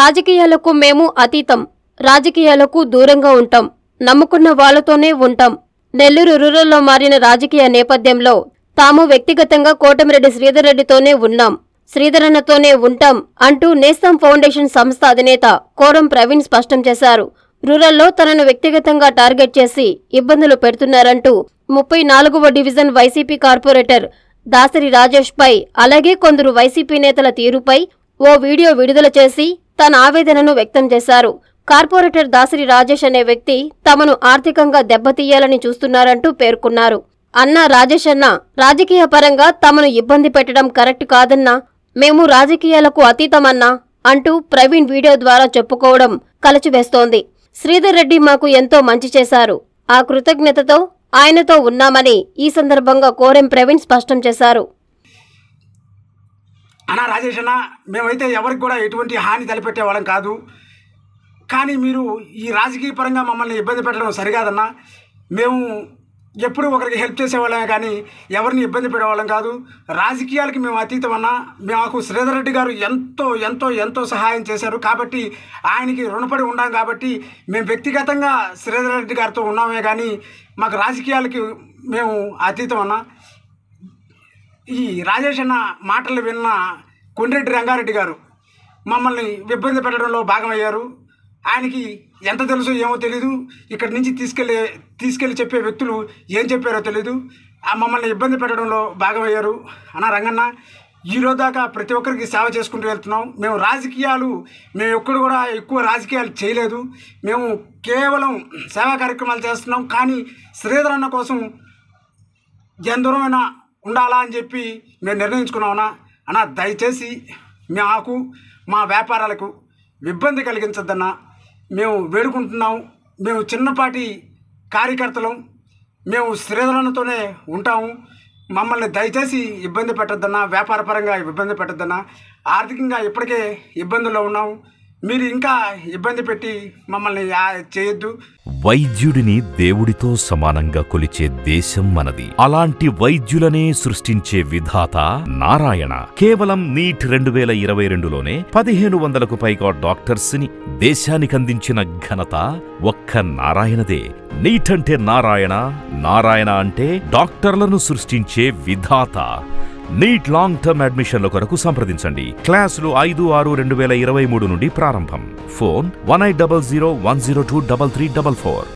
రాజకీయాలకు మేము అతీతం రాజకీయాలకు దూరంగా ఉంటాం నమ్ముకున్న వాళ్లతోనే ఉంటాం నెల్లూరు రూరల్లో మారిన రాజకీయ నేపథ్యంలో తాము వ్యక్తిగతంగా కోటమిరెడ్డి శ్రీధర్రెడ్డితోనే ఉన్నాం శ్రీధరన్నతోనే ఉంటాం అంటూ నేస్తం ఫౌండేషన్ సంస్థ అధినేత కోరం ప్రవీణ్ స్పష్టం చేశారు రూరల్లో తనను వ్యక్తిగతంగా టార్గెట్ చేసి ఇబ్బందులు పెడుతున్నారంటూ ముప్పై నాలుగవ డివిజన్ వైసీపీ కార్పొరేటర్ దాసరి రాజేష్పై అలాగే కొందరు వైసీపీ నేతల తీరుపై ఓ వీడియో విడుదల చేసి తన ఆవేదనను వ్యక్తం చేశారు కార్పొరేటర్ దాసరి రాజేష్ అనే వ్యక్తి తమను ఆర్థికంగా దెబ్బతీయాలని చూస్తున్నారంటూ పేర్కొన్నారు అన్న రాజేష్ అన్న రాజకీయ పరంగా తమను ఇబ్బంది పెట్టడం కరెక్ట్ కాదన్నా మేము రాజకీయాలకు అతీతమన్నా అంటూ ప్రవీణ్ వీడియో ద్వారా చెప్పుకోవడం కలచివేస్తోంది శ్రీధర్ రెడ్డి మాకు ఎంతో మంచి చేశారు ఆ కృతజ్ఞతతో ఆయనతో ఉన్నామని ఈ సందర్భంగా కోరెం ప్రవీణ్ స్పష్టం చేశారు అన్నా రాజేష్ మేమైతే ఎవరికి కూడా ఎటువంటి హాని తలపెట్టేవాళ్ళం కాదు కానీ మీరు ఈ రాజకీయ పరంగా మమ్మల్ని ఇబ్బంది పెట్టడం సరికాదన్నా మేము ఎప్పుడు ఒకరికి హెల్ప్ చేసేవాళ్ళమే కానీ ఎవరిని ఇబ్బంది పెడేవాళ్ళం కాదు రాజకీయాలకి మేము అతీతం అన్నా మాకు శ్రీధర్ రెడ్డి గారు ఎంతో ఎంతో ఎంతో సహాయం చేశారు కాబట్టి ఆయనకి రుణపడి ఉన్నాం కాబట్టి మేము వ్యక్తిగతంగా శ్రీధర్ రెడ్డి గారితో ఉన్నామే కానీ మాకు రాజకీయాలకి మేము అతీతం అన్నా ఈ రాజేష్ అన్న మాటలు విన్న కొండ్రెడ్డి రంగారెడ్డి గారు మమ్మల్ని ఇబ్బంది పెట్టడంలో భాగమయ్యారు ఆయనకి ఎంత తెలుసు ఏమో తెలీదు ఇక్కడి నుంచి తీసుకెళ్ళే తీసుకెళ్ళి చెప్పే వ్యక్తులు ఏం చెప్పారో తెలీదు ఆ మమ్మల్ని ఇబ్బంది పెట్టడంలో భాగమయ్యారు అన్న రంగన్న ఈరోజు దాకా ప్రతి ఒక్కరికి సేవ చేసుకుంటూ వెళ్తున్నాం మేము రాజకీయాలు మేము ఎక్కడ కూడా ఎక్కువ రాజకీయాలు చేయలేదు మేము కేవలం సేవా కార్యక్రమాలు చేస్తున్నాం కానీ శ్రీధర్ అన్న కోసం ఎందరమైనా ఉండాలా అని చెప్పి మేము నిర్ణయించుకున్నామన్నా అన్న దయచేసి మాకు మా వ్యాపారాలకు ఇబ్బంది కలిగించద్దన్న మేము వేడుకుంటున్నాం మేము చిన్నపాటి కార్యకర్తలు మేము శ్రీధరణతోనే ఉంటాము మమ్మల్ని దయచేసి ఇబ్బంది పెట్టద్దన్నా వ్యాపారపరంగా ఇబ్బంది పెట్టద్దన్నా ఆర్థికంగా ఇప్పటికే ఇబ్బందుల్లో ఉన్నాము మీరు ఇంకా ఇబ్బంది పెట్టి మమ్మల్ని చేయొద్దు వైద్యుడిని దేవుడితో సమానంగా కొలిచే దేశం మనది అలాంటి వైద్యులనే సృష్టించే విధాత నారాయణ కేవలం నీట్ రెండు వేల ఇరవై రెండులోనే పదిహేను వందలకు పైగా డాక్టర్స్ ని దేశానికందించిన ఘనత ఒక్క నారాయణదే నీట్ అంటే నారాయణ నారాయణ అంటే డాక్టర్లను సృష్టించే విధాత నీట్ లాంగ్ టర్మ్ అడ్మిషన్ల కొరకు సంప్రదించండి క్లాసులు ఐదు ఆరు రెండు వేల ఇరవై మూడు నుండి ప్రారంభం phone one eight double zero one zero two double three double four